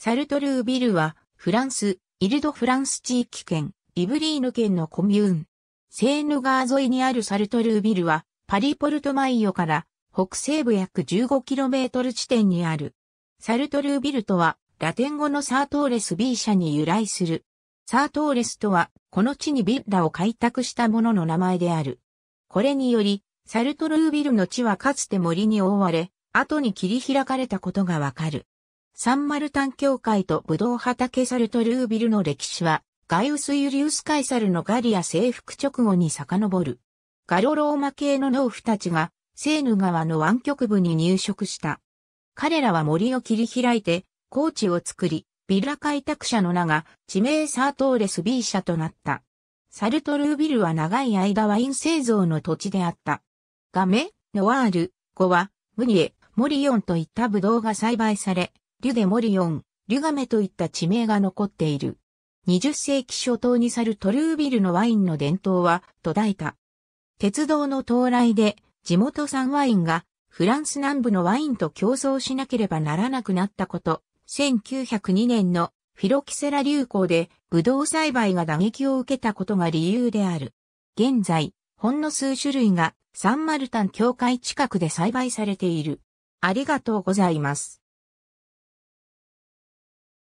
サルトルービルは、フランス、イルドフランス地域圏、イブリーヌ県のコミューン。セーヌ川沿いにあるサルトルービルは、パリポルトマイヨから北西部約 15km 地点にある。サルトルービルとは、ラテン語のサートーレス B 社に由来する。サートーレスとは、この地にビッラを開拓した者の名前である。これにより、サルトルービルの地はかつて森に覆われ、後に切り開かれたことがわかる。サンマルタン教会とブドウ畑サルトルービルの歴史は、ガイウス・ユリウス・カイサルのガリア征服直後に遡る。ガロローマ系の農夫たちが、セーヌ川の湾曲部に入植した。彼らは森を切り開いて、高地を作り、ビラ開拓者の名が地名サートーレス B 社となった。サルトルービルは長い間ワイン製造の土地であった。ガメ、ノワール、ゴは、ムニエ、モリオンといったブドウが栽培され、リュデモリオン、リュガメといった地名が残っている。20世紀初頭に去るトルービルのワインの伝統は途絶えた。鉄道の到来で地元産ワインがフランス南部のワインと競争しなければならなくなったこと、1902年のフィロキセラ流行でブドウ栽培が打撃を受けたことが理由である。現在、ほんの数種類がサンマルタン教会近くで栽培されている。ありがとうございます。